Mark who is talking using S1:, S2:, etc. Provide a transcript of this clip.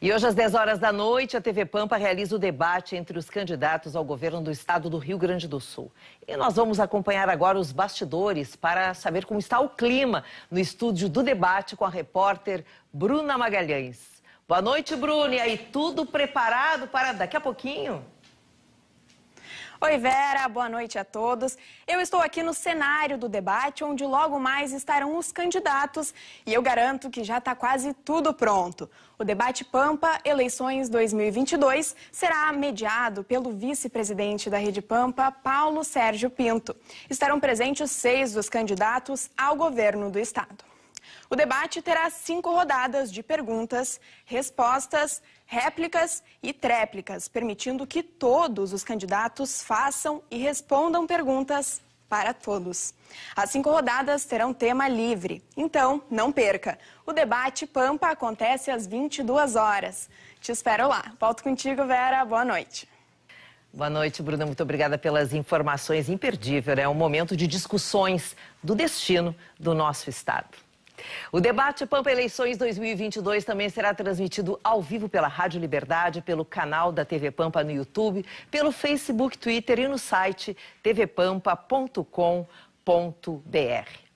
S1: E hoje, às 10 horas da noite, a TV Pampa realiza o debate entre os candidatos ao governo do estado do Rio Grande do Sul. E nós vamos acompanhar agora os bastidores para saber como está o clima no estúdio do debate com a repórter Bruna Magalhães.
S2: Boa noite, Bruna. E aí, tudo preparado para daqui a pouquinho? Oi, Vera, boa noite a todos. Eu estou aqui no cenário do debate, onde logo mais estarão os candidatos e eu garanto que já está quase tudo pronto. O debate Pampa Eleições 2022 será mediado pelo vice-presidente da Rede Pampa, Paulo Sérgio Pinto. Estarão presentes seis dos candidatos ao governo do estado. O debate terá cinco rodadas de perguntas, respostas, réplicas e tréplicas, permitindo que todos os candidatos façam e respondam perguntas para todos. As cinco rodadas terão tema livre, então não perca. O debate Pampa acontece às 22 horas. Te espero lá. Volto contigo, Vera. Boa noite.
S1: Boa noite, Bruna. Muito obrigada pelas informações. imperdíveis. é um momento de discussões do destino do nosso estado. O debate Pampa Eleições 2022 também será transmitido ao vivo pela Rádio Liberdade, pelo canal da TV Pampa no YouTube, pelo Facebook, Twitter e no site tvpampa.com.br.